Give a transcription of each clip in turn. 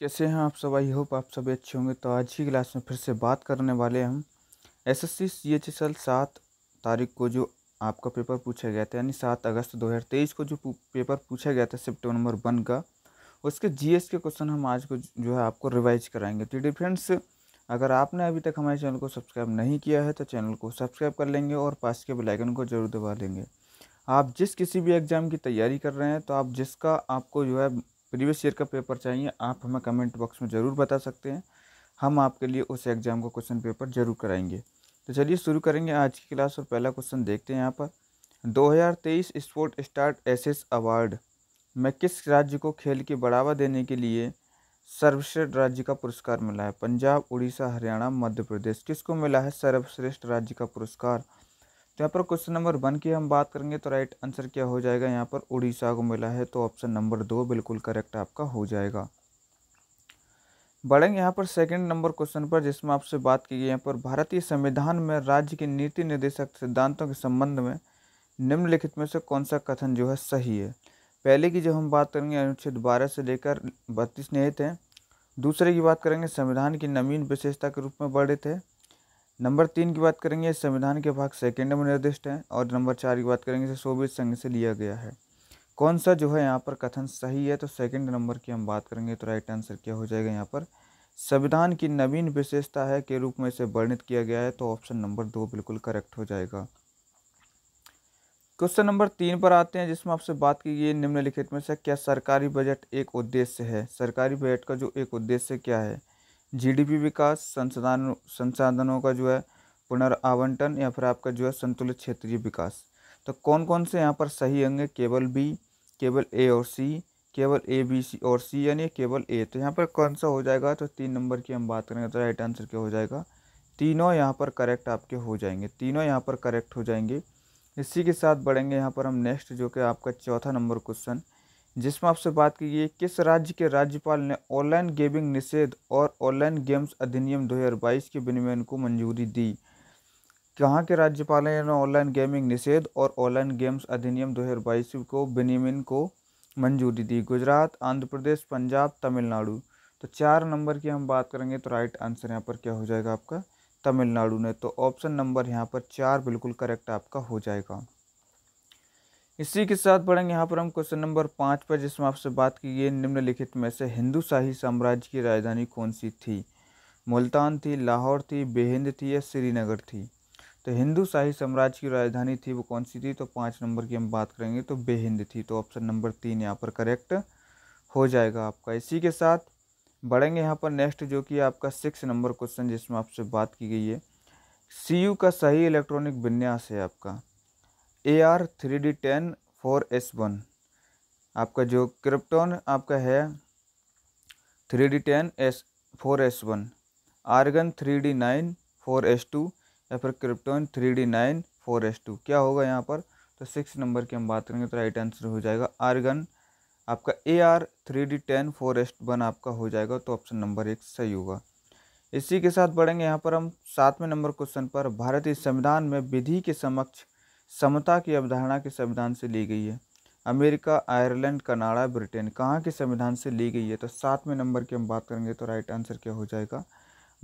कैसे हैं आप सब आई होप आप सभी अच्छे होंगे तो आज की क्लास में फिर से बात करने वाले हम S S C C H S L सात तारीख को जो आपका पेपर पूछा गया था यानी सात अगस्त दो हज़ार तेईस को जो पेपर पूछा गया था सेप्टर नंबर वन का उसके जी एस के क्वेश्चन हम आज को जो है आपको रिवाइज कराएंगे तो डिफ्रेंड्स अगर आपने अभी तक हमारे चैनल को सब्सक्राइब नहीं किया है तो चैनल को सब्सक्राइब कर लेंगे और पास के बेलाइकन को जरूर दबा लेंगे आप जिस किसी भी एग्ज़ाम की तैयारी कर रहे हैं तो आप जिसका आपको जो है प्रीवियस ईयर का पेपर चाहिए आप हमें कमेंट बॉक्स में ज़रूर बता सकते हैं हम आपके लिए उस एग्ज़ाम का क्वेश्चन पेपर जरूर कराएंगे तो चलिए शुरू करेंगे आज की क्लास और पहला क्वेश्चन देखते हैं यहाँ पर 2023 स्पोर्ट स्टार्ट एसेस अवार्ड में किस राज्य को खेल की बढ़ावा देने के लिए सर्वश्रेष्ठ राज्य का पुरस्कार मिला है पंजाब उड़ीसा हरियाणा मध्य प्रदेश किसको मिला है सर्वश्रेष्ठ राज्य का पुरस्कार तो यहाँ पर क्वेश्चन नंबर वन की हम बात करेंगे तो राइट आंसर क्या हो जाएगा यहाँ पर उड़ीसा को मिला है तो ऑप्शन नंबर दो बिल्कुल करेक्ट आपका हो जाएगा बढ़ेंगे यहाँ पर सेकंड नंबर क्वेश्चन पर जिसमें आपसे बात की गई यहाँ पर भारतीय संविधान में राज्य के नीति निर्देशक सिद्धांतों के संबंध में निम्नलिखित में से कौन सा कथन जो है सही है पहले की जब हम बात करेंगे अनुच्छेद बारह से लेकर बत्तीस निहित हैं दूसरे की बात करेंगे संविधान की नवीन विशेषता के रूप में बढ़े थे नंबर तीन की बात करेंगे संविधान के भाग सेकेंड में निर्दिष्ट है और नंबर चार की बात करेंगे इसे सोवियत संघ से लिया गया है कौन सा जो है यहाँ पर कथन सही है तो सेकेंड नंबर की हम बात करेंगे तो राइट आंसर क्या हो जाएगा यहाँ पर संविधान की नवीन विशेषता है के रूप में इसे वर्णित किया गया है तो ऑप्शन नंबर दो बिल्कुल करेक्ट हो जाएगा क्वेश्चन नंबर तीन पर आते हैं जिसमें आपसे बात की गई निम्नलिखित में से क्या सरकारी बजट एक उद्देश्य है सरकारी बजट का जो एक उद्देश्य क्या है जीडीपी विकास संसाधन संसाधनों का जो है पुनर्आवंटन या फिर आपका जो है संतुलित क्षेत्रीय विकास तो कौन कौन से यहाँ पर सही होंगे केवल बी केवल ए और सी केवल ए बी सी और सी यानी केवल ए तो यहाँ पर कौन सा हो जाएगा तो तीन नंबर की हम बात करेंगे तो राइट आंसर क्या हो जाएगा तीनों यहाँ पर करेक्ट आपके हो जाएंगे तीनों यहाँ पर करेक्ट हो जाएंगे इसी के साथ बढ़ेंगे यहाँ पर हम नेक्स्ट जो कि आपका चौथा नंबर क्वेश्चन जिसमें आपसे बात की गई किस राज्य के राज्यपाल ने ऑनलाइन गेमिंग निषेध और ऑनलाइन गेम्स अधिनियम 2022 के विनियमन को मंजूरी दी कहाँ के राज्यपाल ने ऑनलाइन गेमिंग निषेध और ऑनलाइन गेम्स अधिनियम 2022 को विनियमन को मंजूरी दी गुजरात आंध्र प्रदेश पंजाब तमिलनाडु तो चार नंबर की हम बात करेंगे तो राइट आंसर यहाँ पर क्या हो जाएगा आपका तमिलनाडु ने तो ऑप्शन नंबर यहाँ पर चार बिल्कुल करेक्ट आपका हो जाएगा इसी के साथ बढ़ेंगे यहाँ पर हम क्वेश्चन नंबर पाँच पर जिसमें आपसे बात की गई निम्नलिखित में से हिंदू शाही साम्राज्य की राजधानी कौन सी थी मुल्तान थी लाहौर थी बेहिंद थी या श्रीनगर थी तो हिंदू शाही साम्राज्य की राजधानी थी वो कौन सी थी तो पाँच नंबर की हम बात करेंगे तो बेहिंद थी तो ऑप्शन नंबर तीन यहाँ पर करेक्ट हो जाएगा आपका इसी के साथ बढ़ेंगे यहाँ पर नेक्स्ट जो कि आपका सिक्स नंबर क्वेश्चन जिसमें आपसे बात की गई है सी का सही इलेक्ट्रॉनिक विन्यास है आपका A R three D ten four S one आपका जो क्रिप्टॉन आपका है three D ten S four S one argon three D nine four S two या फिर krypton three D nine four S two क्या होगा यहाँ पर तो सिक्स नंबर की हम बात करेंगे तो राइट आंसर हो जाएगा आर्गन आपका A R three D ten four S one आपका हो जाएगा तो ऑप्शन नंबर एक सही होगा इसी के साथ बढ़ेंगे यहाँ पर हम सातवें नंबर क्वेश्चन पर भारतीय संविधान में विधि के समक्ष समता की अवधारणा के संविधान से ली गई है अमेरिका आयरलैंड कनाडा ब्रिटेन कहाँ के संविधान से ली गई है तो सातवें नंबर की हम बात करेंगे तो राइट आंसर क्या हो जाएगा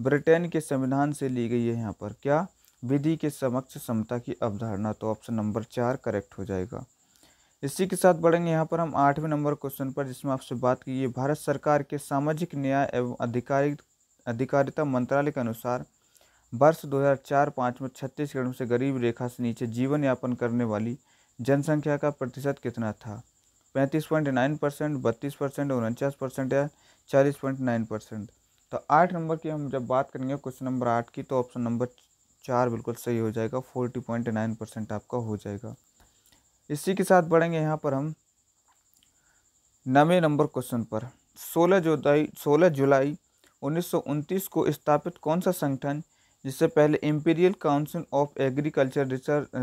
ब्रिटेन के संविधान से ली गई है यहाँ पर क्या विधि के समक्ष समता की अवधारणा तो ऑप्शन नंबर चार करेक्ट हो जाएगा इसी के साथ बढ़ेंगे यहाँ पर हम आठवें नंबर क्वेश्चन पर जिसमें आपसे बात की है भारत सरकार के सामाजिक न्याय एवं अधिकारिक अधिकारिता मंत्रालय के अनुसार वर्ष 2004 पाँच में छत्तीसगढ़ से गरीब रेखा से नीचे जीवन यापन करने वाली जनसंख्या का प्रतिशत कितना था पैंतीस पॉइंट नाइन परसेंट बत्तीस परसेंट उनचास परसेंट या चालीस पॉइंट नाइन परसेंट तो आठ नंबर की हम जब बात करेंगे क्वेश्चन नंबर आठ की तो ऑप्शन नंबर चार बिल्कुल सही हो जाएगा फोर्टी पॉइंट नाइन परसेंट आपका हो जाएगा इसी के साथ बढ़ेंगे यहाँ पर हम नवे नंबर क्वेश्चन पर सोलह जुलाई सोलह जुलाई उन्नीस को स्थापित कौन सा संगठन जिससे पहले Imperial Council of Agriculture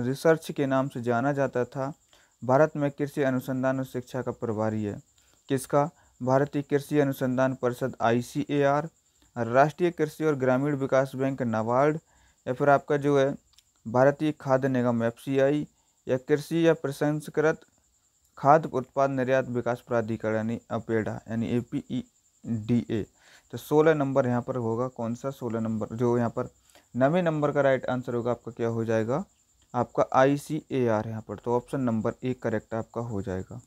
Research के नाम से जाना जाता था भारत में कृषि अनुसंधान और शिक्षा का प्रभारी है किसका भारतीय कृषि अनुसंधान परिषद आई राष्ट्रीय कृषि और ग्रामीण विकास बैंक नाबार्ड या फिर आपका जो है भारतीय खाद्य निगम एफ या कृषि या प्रसंस्कृत खाद्य उत्पाद निर्यात विकास प्राधिकरण यानी अपेडा यानी A P E D A तो सोलह नंबर यहाँ पर होगा कौन सा सोलह नंबर जो यहाँ पर नवे नंबर का राइट आंसर होगा आपका क्या हो जाएगा आपका आई सी ए आर यहाँ पर तो ऑप्शन नंबर ए करेक्ट आपका हो जाएगा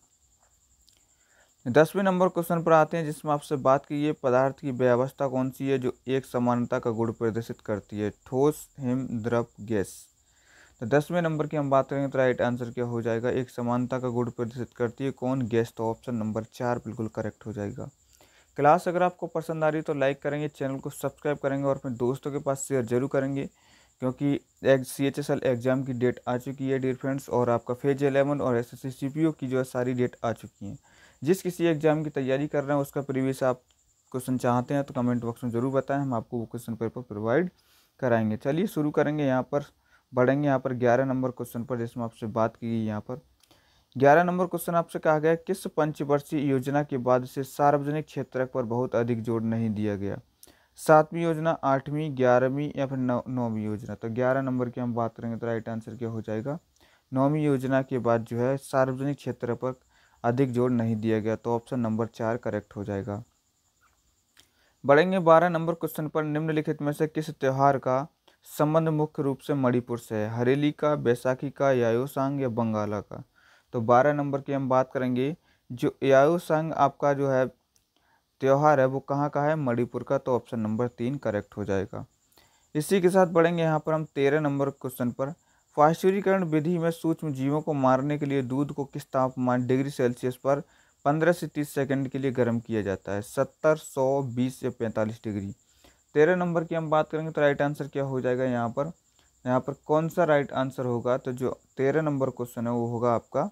दसवें नंबर क्वेश्चन पर आते हैं जिसमें आपसे बात की है पदार्थ की व्यवस्था कौन सी है जो एक समानता का गुण प्रदर्शित करती है ठोस हिम द्रव गैस तो दसवें नंबर की हम बात करेंगे तो राइट आंसर क्या हो जाएगा एक समानता का गुण प्रदर्शित करती है कौन गैस तो ऑप्शन नंबर चार बिल्कुल करेक्ट हो जाएगा क्लास अगर आपको पसंद आ रही है तो लाइक करेंगे चैनल को सब्सक्राइब करेंगे और अपने दोस्तों के पास शेयर जरूर करेंगे क्योंकि C H S L exam की डेट आ चुकी है डियर फ्रेंड्स और आपका फेज एलेवन और S S C P O की जो है सारी डेट आ चुकी है जिस किसी एग्ज़ाम की तैयारी कर रहे हैं उसका प्रीवियस आप क्वेश्चन चाहते हैं तो कमेंट बॉक्स में ज़रूर बताएं हम आपको वो क्वेश्चन पेपर प्रोवाइड कराएंगे चलिए शुरू करेंगे यहाँ पर बढ़ेंगे यहाँ पर ग्यारह नंबर क्वेश्चन पर जिसमें आपसे बात की गई यहाँ पर ग्यारह नंबर क्वेश्चन आपसे कहा गया किस पंचवर्षीय योजना के बाद से सार्वजनिक क्षेत्र पर बहुत अधिक जोर नहीं दिया गया सातवीं योजना आठवीं ग्यारहवीं या फिर नौ नौवीं योजना तो ग्यारह नंबर की हम बात करेंगे तो राइट आंसर क्या हो जाएगा नौवीं योजना के बाद जो है सार्वजनिक क्षेत्र पर अधिक जोर नहीं दिया गया तो ऑप्शन नंबर चार करेक्ट हो जाएगा बढ़ेंगे बारह नंबर क्वेश्चन पर निम्नलिखित में से किस त्यौहार का संबंध मुख्य रूप से मणिपुर से है हरेली का बैसाखी का यायोसांग या बंगाला का तो बारह नंबर की हम बात करेंगे जो यायु संग आपका जो है त्यौहार है वो कहाँ का है मणिपुर का तो ऑप्शन नंबर तीन करेक्ट हो जाएगा इसी के साथ बढ़ेंगे यहाँ पर हम तेरह नंबर क्वेश्चन पर पाश्चुरीकरण विधि में सूक्ष्म जीवों को मारने के लिए दूध को किस तापमान डिग्री सेल्सियस पर पंद्रह से तीस सेकंड के लिए गर्म किया जाता है सत्तर सौ बीस या पैंतालीस डिग्री तेरह नंबर की हम बात करेंगे तो राइट आंसर क्या हो जाएगा यहाँ पर यहाँ पर कौन सा राइट आंसर होगा तो जो तेरह नंबर क्वेश्चन है वो होगा आपका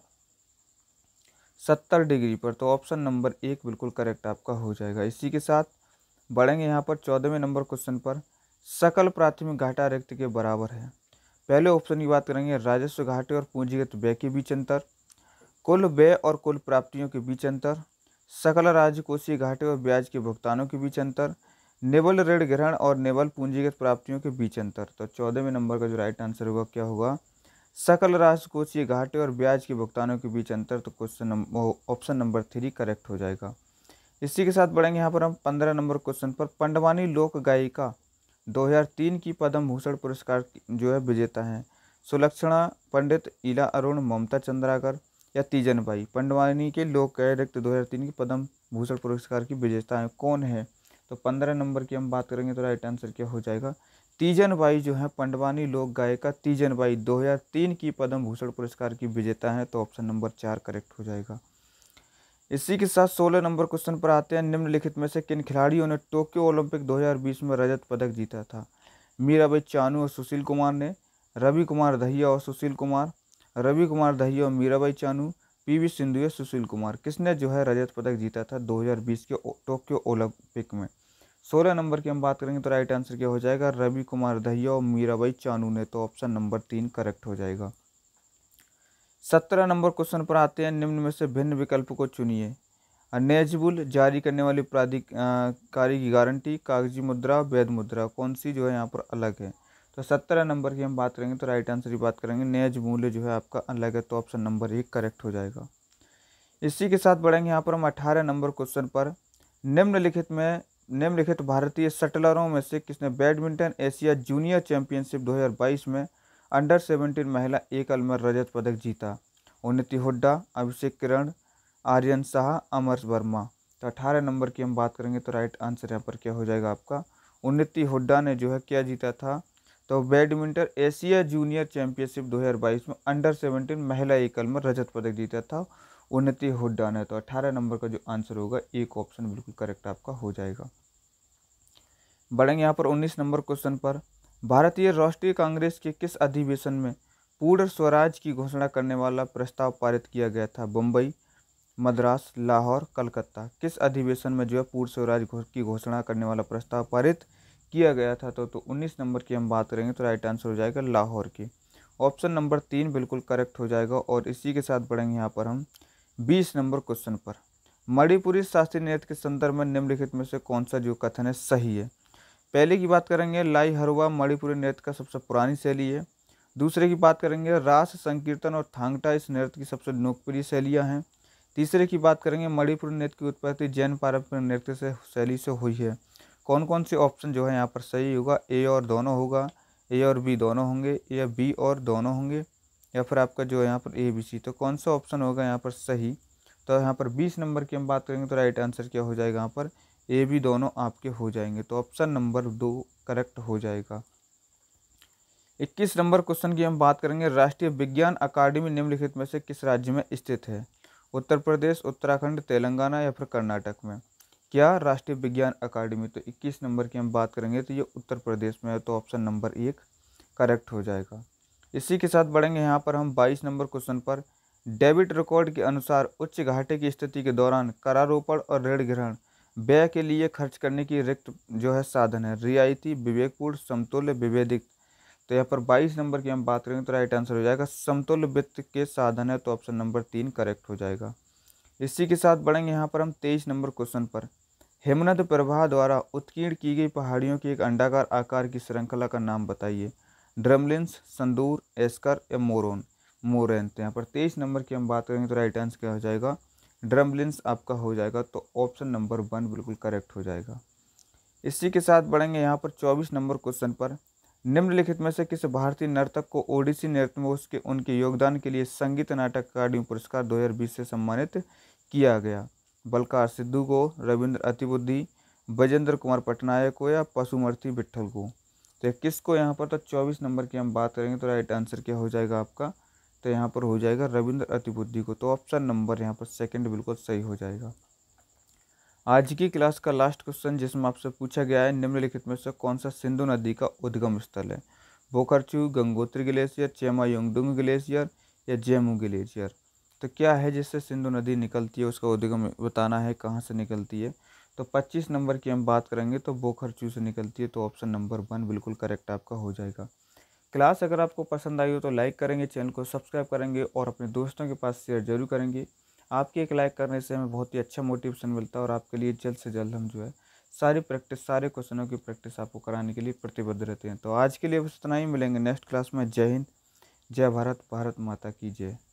सत्तर डिग्री पर तो ऑप्शन नंबर एक बिल्कुल करेक्ट आपका हो जाएगा इसी के साथ बढ़ेंगे यहाँ पर चौदहवें नंबर क्वेश्चन पर सकल प्राथमिक घाटा रिक्त के बराबर है पहले ऑप्शन की बात करेंगे राजस्व घाटे और पूंजीगत व्यय के बीच अंतर कुल व्यय और कुल प्राप्तियों के बीच अंतर सकल राजकोषीय घाटे और ब्याज के भुगतानों के बीच अंतर नेवल ऋण ग्रहण और नेवल पूंजीगत प्राप्तियों के बीच अंतर तो चौदहवें नंबर का जो राइट आंसर होगा क्या होगा सकल राशि कोचीय घाटे और ब्याज के भुगतानों के बीच अंतर तो question option number three correct हो जाएगा इसी के साथ बढ़ेंगे यहाँ पर हम पंद्रह नंबर क्वेश्चन पर पंडवानी लोक गायिका 2003 की पद्म भूषण पुरस्कार जो है विजेता हैं सुलक्षणा पंडित ईला अरुण ममता चंद्राकर या तीजन भाई पंडवानी के लोक गाय दो हज़ार तीन की पद्म भूषण पुरस्कार की विजेता हैं कौन है तो पंद्रह नंबर की हम बात करेंगे तो राइट आंसर क्या हो जाएगा तीजन बाई जो है पंडवानी लोक गायिका तीजन बाई दो हजार तीन की पद्म भूषण पुरस्कार की विजेता है तो ऑप्शन नंबर चार करेक्ट हो जाएगा इसी के साथ सोलह नंबर क्वेश्चन पर आते हैं निम्नलिखित में से किन खिलाड़ियों ने टोक्यो ओलंपिक 2020 में रजत पदक जीता था मीराबाई चानू और सुशील कुमार ने रवि कुमार दहिया और सुशील कुमार रवि कुमार दहिया और मीराबाई चानू पीवी सिंधु या सुशील कुमार किसने जो है रजत पदक जीता था 2020 के टोक्यो ओलंपिक में सोलह नंबर की हम बात करेंगे तो राइट आंसर क्या हो जाएगा रवि कुमार दहिया और मीराबाई चानू ने तो ऑप्शन नंबर तीन करेक्ट हो जाएगा सत्रह नंबर क्वेश्चन पर आते हैं निम्न में से भिन्न विकल्प को चुनिए नेजबुल जारी करने वाली प्राधिकारी की गारंटी कागजी मुद्रा वैध मुद्रा कौन सी जो है यहाँ पर अलग है तो सत्रह नंबर की हम बात करेंगे तो राइट आंसर की बात करेंगे नेज मूल्य जो है आपका अलग है तो ऑप्शन नंबर एक करेक्ट हो जाएगा इसी के साथ बढ़ेंगे यहाँ पर हम अठारह नंबर क्वेश्चन पर निम्नलिखित में निम्नलिखित भारतीय सटलरों में से किसने बैडमिंटन एशिया जूनियर चैंपियनशिप 2022 में अंडर 17 महिला एकल में रजत पदक जीता उन्नति हुड्डा अभिषेक किरण आर्यन शाह अमर वर्मा तो अठारह नंबर की हम बात करेंगे तो राइट आंसर यहाँ पर क्या हो जाएगा आपका उन्नति हुड्डा ने जो है क्या जीता था तो बैडमिंटन एशिया जूनियर चैंपियनशिप 2022 में अंडर 17 महिला एकल में रजत पदक जीता था उन्नति डन है तो अठारह नंबर का जो आंसर होगा एक ऑप्शन बिल्कुल करेक्ट आपका हो जाएगा बढ़ेंगे यहाँ पर उन्नीस नंबर क्वेश्चन पर भारतीय राष्ट्रीय कांग्रेस के किस अधिवेशन में पूर्ण स्वराज की घोषणा करने वाला प्रस्ताव पारित किया गया था बम्बई मद्रास लाहौर कलकत्ता किस अधिवेशन में जो है पूर्ण स्वराज की घोषणा करने वाला प्रस्ताव पारित किया गया था तो तो 19 नंबर की हम बात करेंगे तो राइट आंसर हो जाएगा लाहौर की ऑप्शन नंबर तीन बिल्कुल करेक्ट हो जाएगा और इसी के साथ बढ़ेंगे यहाँ पर हम बीस नंबर क्वेश्चन पर मणिपुरी शास्त्रीय नृत्य के संदर्भ में निम्नलिखित में से कौन सा जो कथन है सही है पहले की बात करेंगे लाई हरुआ मणिपुरी नृत्य का सबसे पुरानी शैली है दूसरे की बात करेंगे रास संकीर्तन और थांगटा इस नृत्य की सबसे लोकप्रिय शैलियाँ हैं तीसरे की बात करेंगे मणिपुरी नृत्य की उत्पत्ति जैन पारंपरिक नृत्य से शैली से हुई है कौन कौन से ऑप्शन जो है यहाँ पर सही होगा ए और दोनों होगा ए और बी दोनों होंगे या बी और दोनों होंगे या फिर आपका जो है यहाँ पर ए बी सी तो कौन सा ऑप्शन होगा यहाँ पर सही तो यहाँ पर बीस नंबर की हम बात करेंगे तो राइट आंसर क्या हो जाएगा यहाँ पर ए बी दोनों आपके हो जाएंगे तो ऑप्शन नंबर दो करेक्ट हो जाएगा इक्कीस नंबर क्वेश्चन की हम बात करेंगे राष्ट्रीय विज्ञान अकादमी निम्नलिखित में से किस राज्य में स्थित है उत्तर प्रदेश उत्तराखंड तेलंगाना या फिर कर्नाटक में क्या राष्ट्रीय विज्ञान अकादमी तो 21 नंबर की हम बात करेंगे तो ये उत्तर प्रदेश में है तो ऑप्शन नंबर एक करेक्ट हो जाएगा इसी के साथ बढ़ेंगे यहाँ पर हम 22 नंबर क्वेश्चन पर डेबिट रिकॉर्ड के अनुसार उच्च घाटे की स्थिति के दौरान करारोपण और ऋण ग्रहण व्यय के लिए खर्च करने की रिक्त जो है साधन है रियायती विवेकपूर्ण समतुल्य विवेदिक तो यहाँ पर 22 नंबर की हम बात करेंगे तो राइट आंसर हो जाएगा समतुल्य वित्त के साधन है तो ऑप्शन नंबर तीन करेक्ट हो जाएगा इसी के साथ बढ़ेंगे यहाँ पर हम तेईस नंबर क्वेश्चन पर हिमनद प्रभा द्वारा उत्कीर्ण की गई पहाड़ियों की एक अंडाकार आकार की श्रृंखला का नाम बताइए ड्रमलिन्स संदूर एस्कर या मोरन मोरन तो यहाँ पर तेईस नंबर की हम बात करेंगे तो राइट आंसर क्या हो जाएगा ड्रमलिन्स आपका हो जाएगा तो ऑप्शन नंबर वन बिल्कुल करेक्ट हो जाएगा इसी के साथ बढ़ेंगे यहाँ पर चौबीस नंबर क्वेश्चन पर निम्नलिखित में से किस भारतीय नर्तक को ओडिसी नृत्य में उसके उनके योगदान के लिए संगीत नाटक अकाडमी पुरस्कार 2020 से सम्मानित किया गया बलकार सिद्धू को रविंद्र अतिबुद्धि बजेंद्र कुमार पटनायक को या पशुमर्थी विट्ठल को तो इक्कीस को यहाँ पर तो चौबीस नंबर की हम बात करेंगे तो राइट आंसर क्या हो जाएगा आपका तो यहाँ पर हो जाएगा रविंद्र अतिबुद्धि को तो ऑप्शन नंबर यहाँ पर सेकंड बिल्कुल सही हो जाएगा आज की क्लास का लास्ट क्वेश्चन जिसमें आपसे पूछा गया है निम्नलिखित में से कौन सा सिंधु नदी का उद्गम स्थल है बोखरचू गंगोत्री ग्लेशियर चेमा योंगडुंग ग्लेशियर या जेमू ग्लेशियर तो क्या है जिससे सिंधु नदी निकलती है उसका उद्गम बताना है कहाँ से निकलती है तो 25 नंबर की हम बात करेंगे तो बोखर चू से निकलती है तो ऑप्शन नंबर वन बिल्कुल करेक्ट आपका हो जाएगा क्लास अगर आपको पसंद आई हो तो लाइक करेंगे चैनल को सब्सक्राइब करेंगे और अपने दोस्तों के पास शेयर जरूर करेंगे आपके एक लाइक करने से हमें बहुत ही अच्छा मोटिवेशन मिलता है और आपके लिए जल्द से जल्द हम जो है सारी प्रैक्टिस सारे क्वेश्चनों की प्रैक्टिस आपको कराने के लिए प्रतिबद्ध रहते हैं तो आज के लिए बस इतना ही मिलेंगे नेक्स्ट क्लास में जय हिंद जय भारत भारत माता की जय